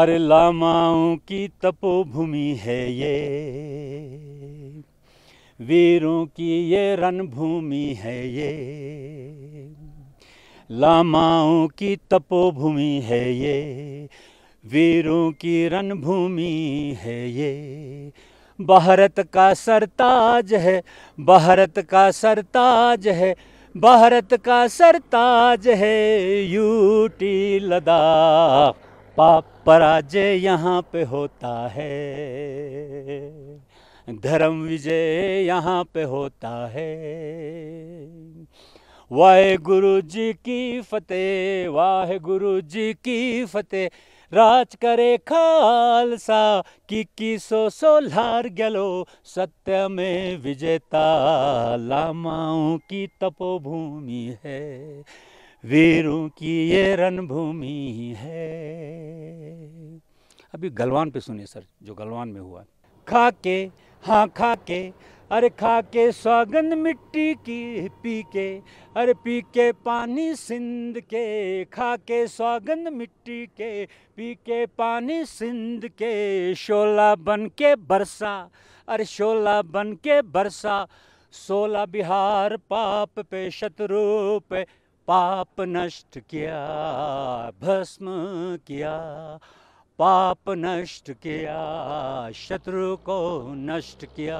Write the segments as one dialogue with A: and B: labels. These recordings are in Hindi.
A: अरे लामाओं की तपोभूमि है ये वीरों की ये रणभूमि है ये लामाओं की तपोभूमि है ये वीरों की रणभूमि है ये भारत का सरताज है भारत का सरताज है भारत का सरताज है यूटी लद्दाख पाप पराजय यहाँ पे होता है धर्म विजय यहाँ पे होता है वाहे गुरु जी की फतेह वाहे गुरु जी की फतेह राज करे खालसा की सो लार गलो सत्य में विजेता लामाओं की तपोभूमि है
B: वीरों की ये
A: रणभूमि है अभी गलवान पे सुनिए सर जो गलवान में हुआ खा के हाँ खा के अरे खा के मिट्टी की पी के अरे पी के पानी सिंध के खा के मिट्टी के पी के पानी सिंध के शोला बन के बरसा अरे शोला बन के बरसा सोला बिहार पाप पे शत्रु पे पाप नष्ट किया भस्म किया पाप नष्ट किया शत्रु को नष्ट किया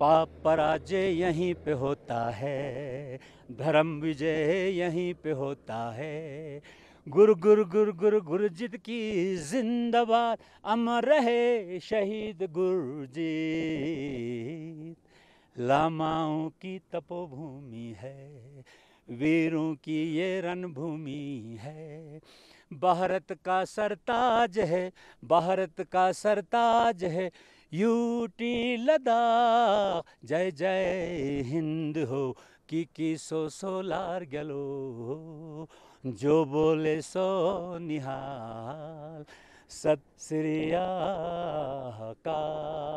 A: पाप पराजय यहीं पे होता है धर्म विजय यहीं पे होता है गुरु गुरु गुरु गुरु गुरजीत की जिंदाबाद अमर रहे शहीद गुरुजी लामाओं की तपोभूमि है वीरों की ये रणभूमि है भारत का सरताज है भारत का सरताज है यूटी लदा जय जय हिंद हो की की सो सोलार गलो जो बोले सो निहाल सत श्री अकाल